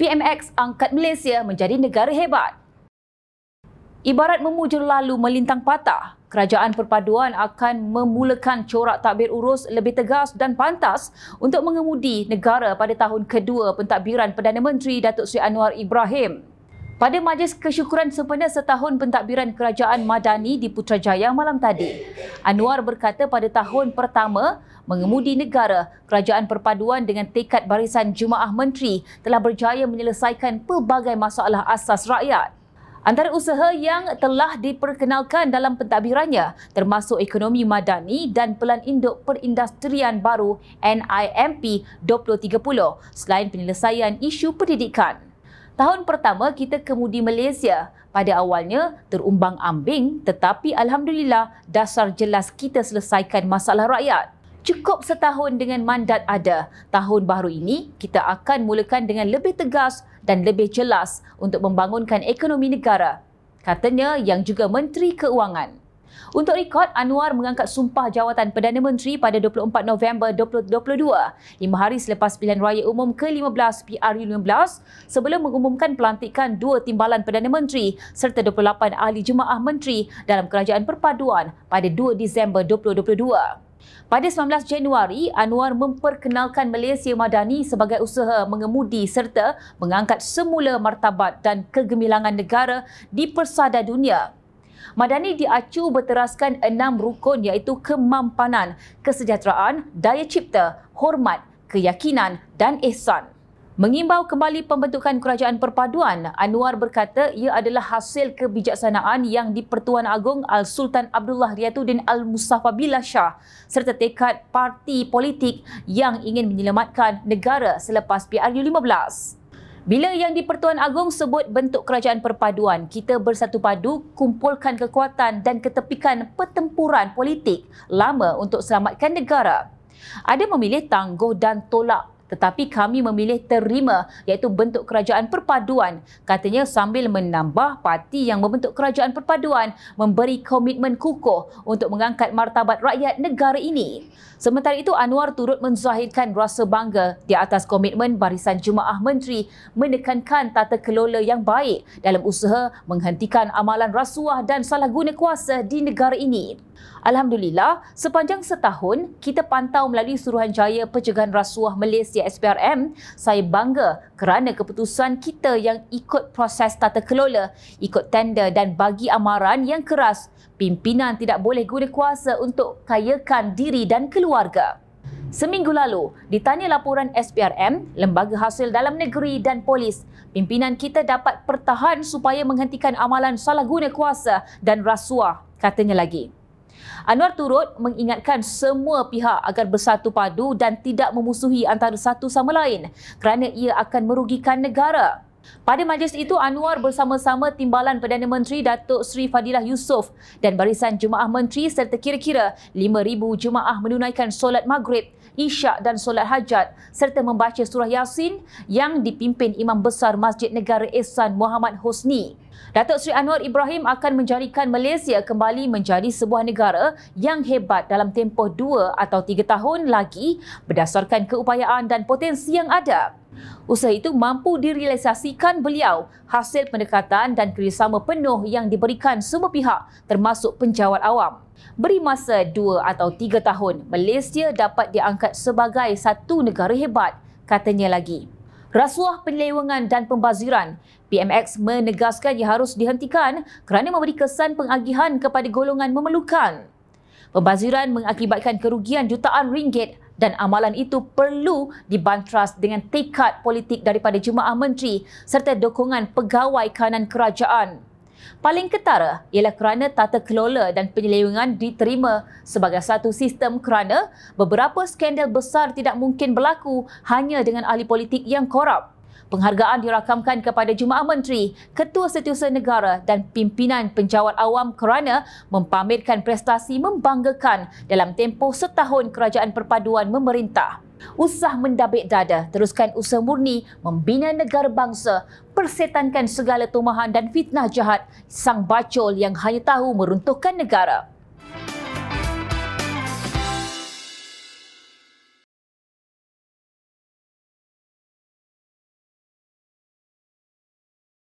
PMX angkat Malaysia menjadi negara hebat. Ibarat memujur lalu melintang patah, kerajaan perpaduan akan memulakan corak takbir urus lebih tegas dan pantas untuk mengemudi negara pada tahun kedua pentadbiran Perdana Menteri Datuk Seri Anwar Ibrahim. Pada majlis kesyukuran sempena setahun pentadbiran kerajaan Madani di Putrajaya malam tadi, Anwar berkata pada tahun pertama, mengemudi negara, kerajaan perpaduan dengan tekad barisan jemaah menteri telah berjaya menyelesaikan pelbagai masalah asas rakyat. Antara usaha yang telah diperkenalkan dalam pentadbirannya termasuk ekonomi madani dan pelan induk perindustrian baru NIMP 2030 selain penyelesaian isu pendidikan. Tahun pertama kita kemudi Malaysia pada awalnya terumbang-ambing tetapi alhamdulillah dasar jelas kita selesaikan masalah rakyat cukup setahun dengan mandat ada. Tahun baru ini, kita akan mulakan dengan lebih tegas dan lebih jelas untuk membangunkan ekonomi negara, katanya yang juga Menteri Keuangan. Untuk rekod, Anwar mengangkat sumpah jawatan Perdana Menteri pada 24 November 2022, lima hari selepas pilihan raya umum ke-15 PRU-15 sebelum mengumumkan pelantikan dua timbalan Perdana Menteri serta 28 ahli jemaah menteri dalam Kerajaan Perpaduan pada 2 Disember 2022. Pada 19 Januari, Anwar memperkenalkan Malaysia Madani sebagai usaha mengemudi serta mengangkat semula martabat dan kegemilangan negara di persada dunia. Madani diacu berteraskan enam rukun iaitu kemampanan, kesejahteraan, daya cipta, hormat, keyakinan dan ihsan. Mengimbau kembali pembentukan kerajaan perpaduan, Anwar berkata ia adalah hasil kebijaksanaan yang di pertuan agong Al-Sultan Abdullah Riyatuddin Al-Musafabilah Shah serta tekad parti politik yang ingin menyelamatkan negara selepas PRU 15. Bila yang di Pertuan Agong sebut bentuk kerajaan perpaduan, kita bersatu padu kumpulkan kekuatan dan ketepikan pertempuran politik lama untuk selamatkan negara. Ada memilih tangguh dan tolak tetapi kami memilih terima iaitu bentuk kerajaan perpaduan katanya sambil menambah parti yang membentuk kerajaan perpaduan memberi komitmen kukuh untuk mengangkat martabat rakyat negara ini sementara itu Anwar turut menzahirkan rasa bangga di atas komitmen Barisan Jemaah Menteri menekankan tata kelola yang baik dalam usaha menghentikan amalan rasuah dan salah guna kuasa di negara ini Alhamdulillah sepanjang setahun kita pantau melalui Suruhanjaya Pencegahan Rasuah Malaysia SPRM, saya bangga kerana keputusan kita yang ikut proses tata kelola, ikut tender dan bagi amaran yang keras, pimpinan tidak boleh guna kuasa untuk kayakan diri dan keluarga. Seminggu lalu, ditanya laporan SPRM, Lembaga Hasil Dalam Negeri dan Polis, pimpinan kita dapat pertahan supaya menghentikan amalan salah guna kuasa dan rasuah, katanya lagi. Anwar turut mengingatkan semua pihak agar bersatu padu dan tidak memusuhi antara satu sama lain kerana ia akan merugikan negara. Pada majlis itu, Anwar bersama-sama Timbalan Perdana Menteri Datuk Seri Fadilah Yusof dan Barisan Jemaah Menteri serta kira-kira 5,000 jemaah menunaikan solat maghrib, isyak dan solat hajat serta membaca surah Yasin yang dipimpin Imam Besar Masjid Negara Ehsan Muhammad Hosni. Datuk Seri Anwar Ibrahim akan menjadikan Malaysia kembali menjadi sebuah negara yang hebat dalam tempoh dua atau tiga tahun lagi berdasarkan keupayaan dan potensi yang ada. Usaha itu mampu direalisasikan beliau hasil pendekatan dan kerjasama penuh yang diberikan semua pihak termasuk penjawat awam. Beri masa dua atau tiga tahun, Malaysia dapat diangkat sebagai satu negara hebat, katanya lagi rasuah penyelewengan dan pembaziran. PMX menegaskan ia harus dihentikan kerana memberi kesan pengagihan kepada golongan memerlukan. Pembaziran mengakibatkan kerugian jutaan ringgit dan amalan itu perlu dibantras dengan tekad politik daripada jemaah menteri serta dokongan pegawai kanan kerajaan. Paling ketara ialah kerana tata kelola dan penyelewengan diterima sebagai satu sistem kerana beberapa skandal besar tidak mungkin berlaku hanya dengan ahli politik yang korup. Penghargaan dirakamkan kepada Jemaah Menteri, Ketua Setiausaha Negara dan pimpinan penjawat awam kerana mempamerkan prestasi membanggakan dalam tempoh setahun kerajaan perpaduan memerintah usah mendabik dada, teruskan usaha murni membina negara bangsa, persetankan segala tumahan dan fitnah jahat sang bacol yang hanya tahu meruntuhkan negara.